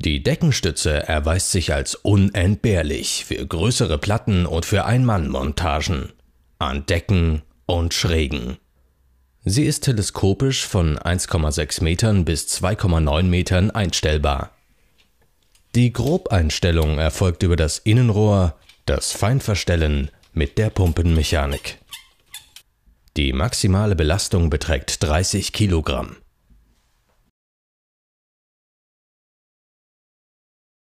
Die Deckenstütze erweist sich als unentbehrlich für größere Platten und für Ein-Mann-Montagen an Decken und Schrägen. Sie ist teleskopisch von 1,6 Metern bis 2,9 Metern einstellbar. Die Grobeinstellung erfolgt über das Innenrohr, das Feinverstellen mit der Pumpenmechanik. Die maximale Belastung beträgt 30 Kilogramm.